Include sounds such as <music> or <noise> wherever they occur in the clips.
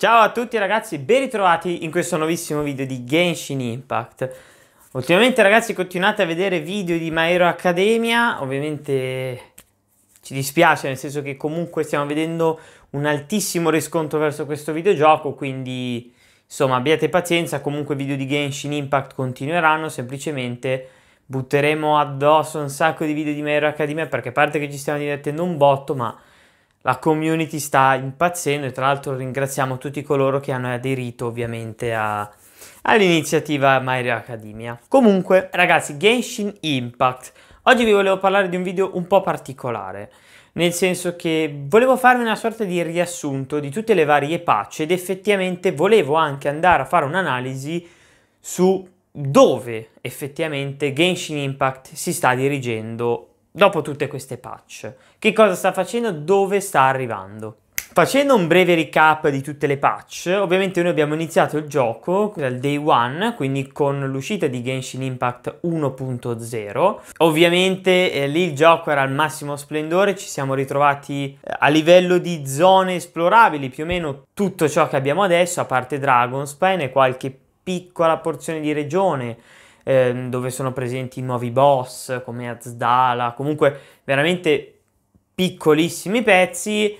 Ciao a tutti ragazzi, ben ritrovati in questo nuovissimo video di Genshin Impact. Ultimamente ragazzi continuate a vedere video di My Hero Academia, ovviamente ci dispiace nel senso che comunque stiamo vedendo un altissimo riscontro verso questo videogioco, quindi insomma abbiate pazienza, comunque i video di Genshin Impact continueranno, semplicemente butteremo addosso un sacco di video di My Hero Academia perché a parte che ci stiamo divertendo un botto, ma la community sta impazzendo e tra l'altro ringraziamo tutti coloro che hanno aderito ovviamente a, all'iniziativa My Academia. Comunque ragazzi Genshin Impact, oggi vi volevo parlare di un video un po' particolare nel senso che volevo farvi una sorta di riassunto di tutte le varie patch ed effettivamente volevo anche andare a fare un'analisi su dove effettivamente Genshin Impact si sta dirigendo dopo tutte queste patch. Che cosa sta facendo? Dove sta arrivando? Facendo un breve recap di tutte le patch, ovviamente noi abbiamo iniziato il gioco dal day one, quindi con l'uscita di Genshin Impact 1.0. Ovviamente eh, lì il gioco era al massimo splendore, ci siamo ritrovati eh, a livello di zone esplorabili, più o meno tutto ciò che abbiamo adesso, a parte Dragonspine e qualche piccola porzione di regione eh, dove sono presenti nuovi boss come Azdala, comunque veramente piccolissimi pezzi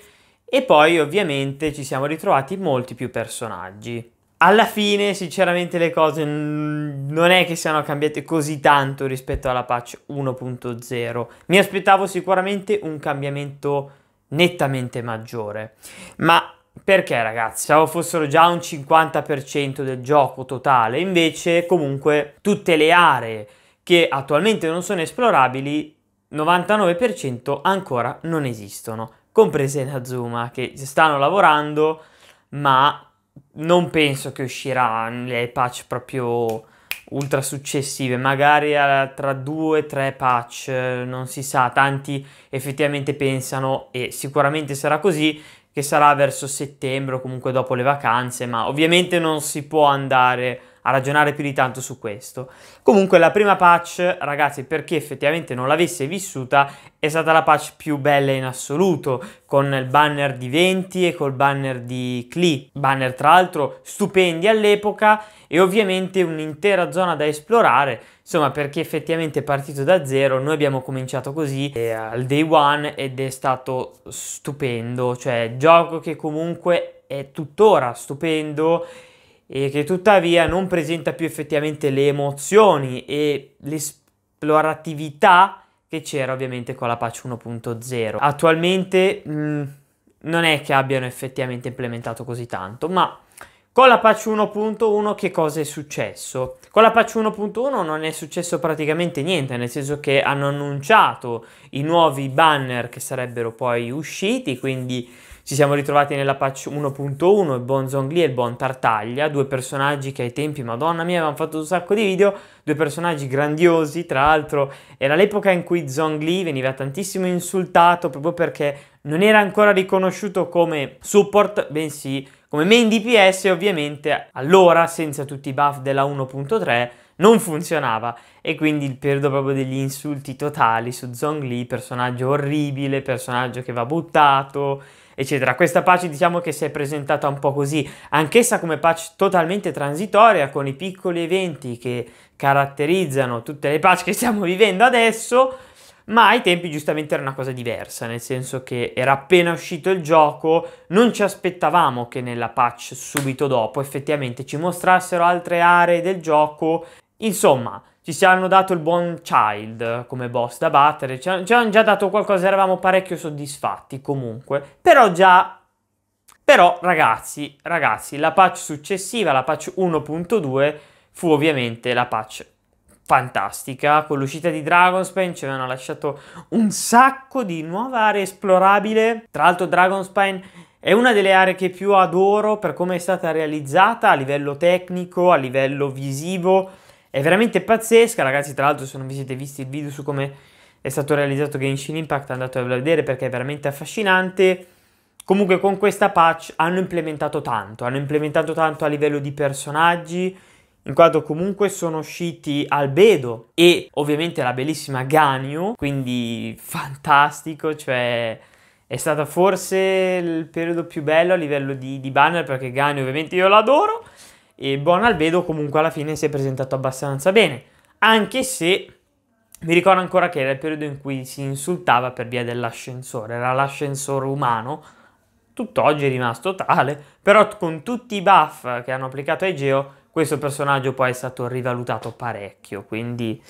e poi ovviamente ci siamo ritrovati molti più personaggi. Alla fine, sinceramente, le cose non è che siano cambiate così tanto rispetto alla patch 1.0. Mi aspettavo sicuramente un cambiamento nettamente maggiore, ma perché ragazzi, Pensavo fossero già un 50% del gioco totale, invece comunque tutte le aree che attualmente non sono esplorabili, 99% ancora non esistono, comprese Nazuma che stanno lavorando, ma non penso che uscirà le patch proprio ultra successive, magari eh, tra due o tre patch, eh, non si sa, tanti effettivamente pensano e sicuramente sarà così che sarà verso settembre o comunque dopo le vacanze, ma ovviamente non si può andare a ragionare più di tanto su questo. Comunque la prima patch, ragazzi, per chi effettivamente non l'avesse vissuta, è stata la patch più bella in assoluto, con il banner di 20 e col banner di Klee, banner tra l'altro stupendi all'epoca e ovviamente un'intera zona da esplorare, insomma perché effettivamente è partito da zero, noi abbiamo cominciato così eh, al day one ed è stato stupendo, cioè gioco che comunque è tuttora stupendo e che tuttavia non presenta più effettivamente le emozioni e l'esploratività che c'era ovviamente con la patch 1.0. Attualmente mh, mm, non è che abbiano effettivamente implementato così tanto, ma con la patch 1.1 che cosa è successo? Con la patch 1.1 non è successo praticamente niente, nel senso che hanno annunciato i nuovi banner che sarebbero poi usciti, quindi ci siamo ritrovati nella patch 1.1, il buon Zongli e il buon Tartaglia, due personaggi che ai tempi, madonna mia, avevano fatto un sacco di video, due personaggi grandiosi, tra l'altro era l'epoca in cui Zongli veniva tantissimo insultato proprio perché non era ancora riconosciuto come support, bensì come main DPS e ovviamente allora senza tutti i buff della 1.3 non funzionava e quindi il periodo proprio degli insulti totali su Zhongli, personaggio orribile, personaggio che va buttato eccetera. Questa patch diciamo che si è presentata un po' così, anch'essa come patch totalmente transitoria con i piccoli eventi che caratterizzano tutte le patch che stiamo vivendo adesso, ma ai tempi giustamente era una cosa diversa, nel senso che era appena uscito il gioco, non ci aspettavamo che nella patch subito dopo effettivamente ci mostrassero altre aree del gioco, insomma... Ci si hanno dato il buon Child come boss da battere, ci hanno già dato qualcosa, eravamo parecchio soddisfatti comunque. Però già... Però ragazzi, ragazzi, la patch successiva, la patch 1.2, fu ovviamente la patch fantastica. Con l'uscita di Dragonspine ci avevano lasciato un sacco di nuova area esplorabile, Tra l'altro Dragonspine è una delle aree che più adoro per come è stata realizzata a livello tecnico, a livello visivo è veramente pazzesca, ragazzi, tra l'altro se non vi siete visti il video su come è stato realizzato Genshin Impact andatelo a vedere perché è veramente affascinante. Comunque con questa patch hanno implementato tanto, hanno implementato tanto a livello di personaggi, in quanto comunque sono usciti Albedo e ovviamente la bellissima Ganyu quindi fantastico, cioè è stato forse il periodo più bello a livello di, di banner perché Ganyu ovviamente io l'adoro e Bonalvedo comunque alla fine si è presentato abbastanza bene, anche se mi ricordo ancora che era il periodo in cui si insultava per via dell'ascensore, era l'ascensore umano, tutt'oggi è rimasto tale, però con tutti i buff che hanno applicato a Egeo questo personaggio poi è stato rivalutato parecchio, quindi...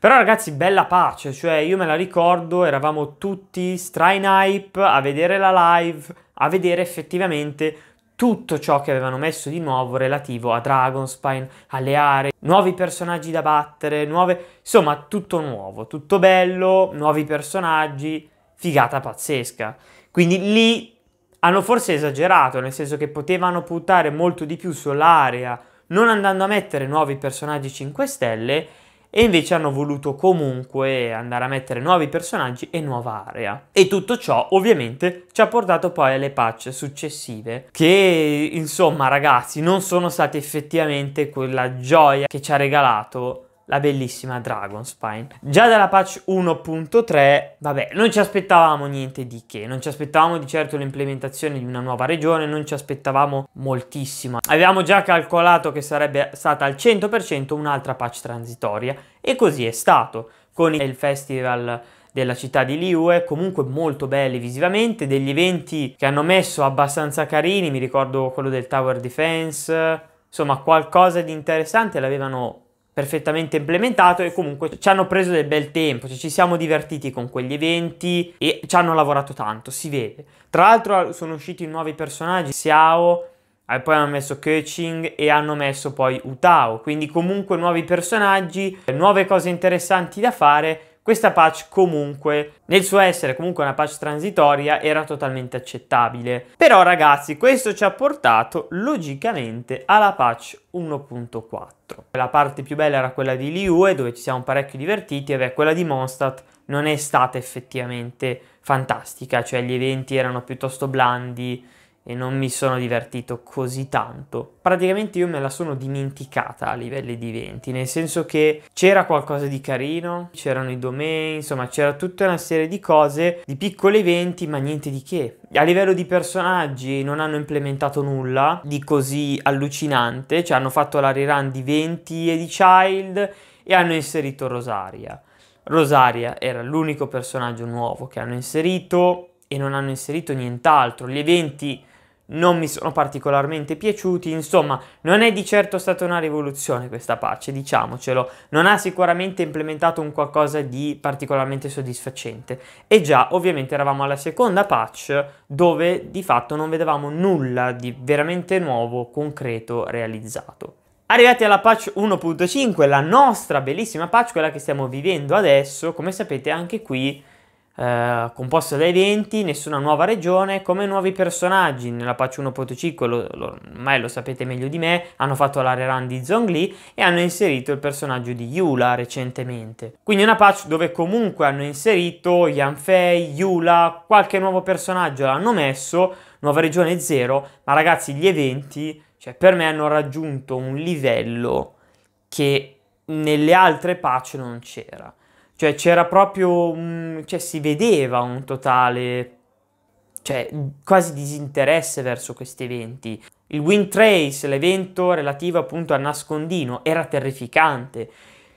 Però ragazzi, bella pace, cioè io me la ricordo, eravamo tutti stra in hype a vedere la live, a vedere effettivamente tutto ciò che avevano messo di nuovo relativo a Dragonspine, alle aree, nuovi personaggi da battere, nuove... insomma tutto nuovo, tutto bello, nuovi personaggi, figata pazzesca. Quindi lì hanno forse esagerato, nel senso che potevano puntare molto di più sull'area, non andando a mettere nuovi personaggi 5 stelle e invece hanno voluto comunque andare a mettere nuovi personaggi e nuova area. E tutto ciò ovviamente ci ha portato poi alle patch successive che insomma ragazzi non sono state effettivamente quella gioia che ci ha regalato la bellissima Dragonspine. Già dalla patch 1.3, vabbè, non ci aspettavamo niente di che, non ci aspettavamo di certo l'implementazione di una nuova regione, non ci aspettavamo moltissimo. Avevamo già calcolato che sarebbe stata al 100% un'altra patch transitoria e così è stato con il festival della città di Liue, comunque molto belli visivamente, degli eventi che hanno messo abbastanza carini, mi ricordo quello del Tower Defense, insomma qualcosa di interessante l'avevano perfettamente implementato e comunque ci hanno preso del bel tempo, cioè ci siamo divertiti con quegli eventi e ci hanno lavorato tanto, si vede. Tra l'altro sono usciti nuovi personaggi, Xiao, eh, poi hanno messo Coaching e hanno messo poi Utao, quindi comunque nuovi personaggi, eh, nuove cose interessanti da fare questa patch comunque, nel suo essere comunque una patch transitoria, era totalmente accettabile. Però ragazzi, questo ci ha portato logicamente alla patch 1.4. La parte più bella era quella di Liue, dove ci siamo parecchio divertiti, e beh, quella di Monstat non è stata effettivamente fantastica, cioè gli eventi erano piuttosto blandi, e non mi sono divertito così tanto. Praticamente io me la sono dimenticata a livelli di eventi, nel senso che c'era qualcosa di carino, c'erano i domain, insomma c'era tutta una serie di cose, di piccoli eventi, ma niente di che. A livello di personaggi non hanno implementato nulla di così allucinante, cioè hanno fatto la rerun di 20 e di Child e hanno inserito Rosaria. Rosaria era l'unico personaggio nuovo che hanno inserito e non hanno inserito nient'altro. Gli eventi non mi sono particolarmente piaciuti, insomma non è di certo stata una rivoluzione questa patch, diciamocelo, non ha sicuramente implementato un qualcosa di particolarmente soddisfacente e già ovviamente eravamo alla seconda patch dove di fatto non vedevamo nulla di veramente nuovo, concreto, realizzato. Arrivati alla patch 1.5, la nostra bellissima patch, quella che stiamo vivendo adesso, come sapete anche qui eh, composto da eventi, nessuna nuova regione, come nuovi personaggi. Nella patch 1.5, ormai lo, sapete meglio di me, hanno fatto l'area run di Zhongli e hanno inserito il personaggio di Yula recentemente. Quindi una patch dove comunque hanno inserito Yanfei, Yula, qualche nuovo personaggio l'hanno messo, nuova regione 0, ma ragazzi gli eventi, cioè per me hanno raggiunto un livello che nelle altre patch non c'era. Cioè c'era proprio, un, cioè si vedeva un totale, cioè quasi disinteresse verso questi eventi. Il Wind Trace, l'evento relativo appunto al nascondino, era terrificante.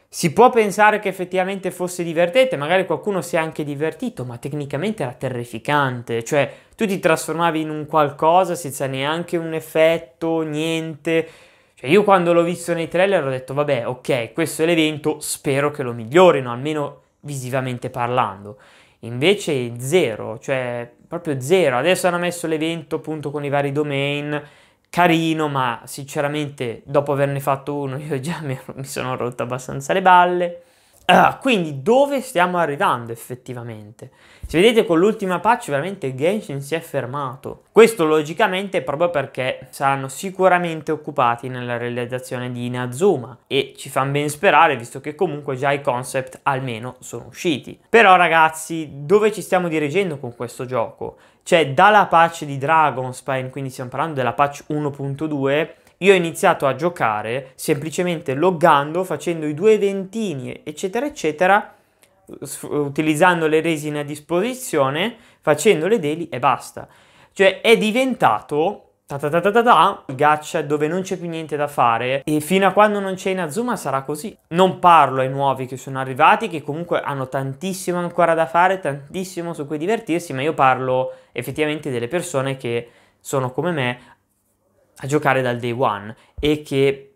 Si può pensare che effettivamente fosse divertente, magari qualcuno si è anche divertito, ma tecnicamente era terrificante, cioè tu ti trasformavi in un qualcosa senza neanche un effetto, niente, cioè io quando l'ho visto nei trailer ho detto vabbè ok questo è l'evento, spero che lo migliorino, almeno visivamente parlando. Invece zero, cioè proprio zero. Adesso hanno messo l'evento appunto con i vari domain, carino, ma sinceramente dopo averne fatto uno <laughs> io già mi, mi sono rotto abbastanza le balle. Uh, quindi dove stiamo arrivando effettivamente? Se vedete con l'ultima patch veramente Genshin si è fermato. Questo logicamente è proprio perché saranno sicuramente occupati nella realizzazione di Inazuma e ci fanno ben sperare visto che comunque già i concept almeno sono usciti. Però ragazzi dove ci stiamo dirigendo con questo gioco? Cioè dalla patch di Dragon Spine, quindi stiamo parlando della patch 1.2, io ho iniziato a giocare semplicemente loggando, facendo i due eventini, eccetera, eccetera, utilizzando le resine a disposizione, facendo le daily e basta. Cioè è diventato ta ta ta ta ta, gaccia dove non c'è più niente da fare e fino a quando non c'è Inazuma sarà così. Non parlo ai nuovi che sono arrivati che comunque hanno tantissimo ancora da fare, tantissimo su cui divertirsi, ma io parlo effettivamente delle persone che sono come me, a giocare dal day one e che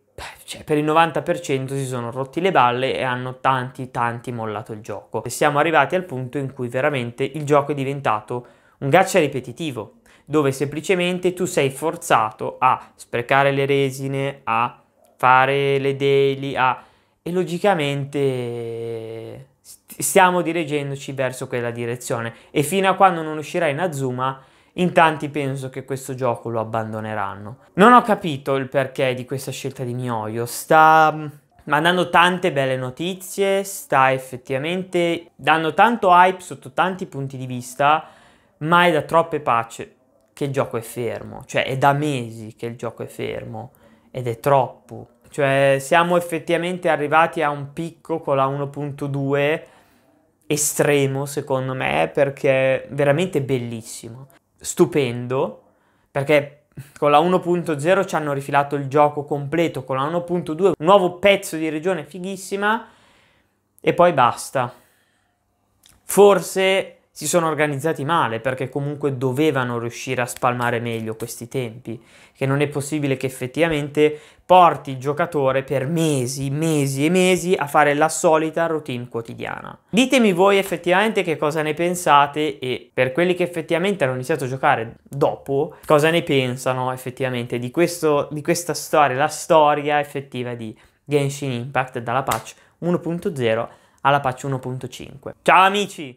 cioè, per il 90% si sono rotti le balle e hanno tanti tanti mollato il gioco. E siamo arrivati al punto in cui veramente il gioco è diventato un gaccia ripetitivo, dove semplicemente tu sei forzato a sprecare le resine, a fare le daily, a... e logicamente stiamo dirigendoci verso quella direzione e fino a quando non uscirà in Azuma in tanti penso che questo gioco lo abbandoneranno. Non ho capito il perché di questa scelta di Mioio, sta mm, mandando tante belle notizie, sta effettivamente dando tanto hype sotto tanti punti di vista, ma è da troppe pace che il gioco è fermo, cioè è da mesi che il gioco è fermo ed è troppo. Cioè siamo effettivamente arrivati a un picco con la 1.2 estremo secondo me perché è veramente bellissimo stupendo, perché con la 1.0 ci hanno rifilato il gioco completo, con la 1.2 un nuovo pezzo di regione fighissima e poi basta. Forse si sono organizzati male perché comunque dovevano riuscire a spalmare meglio questi tempi, che non è possibile che effettivamente porti il giocatore per mesi, mesi e mesi a fare la solita routine quotidiana. Ditemi voi effettivamente che cosa ne pensate e per quelli che effettivamente hanno iniziato a giocare dopo, cosa ne pensano effettivamente di, questo, di questa storia, la storia effettiva di Genshin Impact dalla patch 1.0 alla patch 1.5. Ciao amici!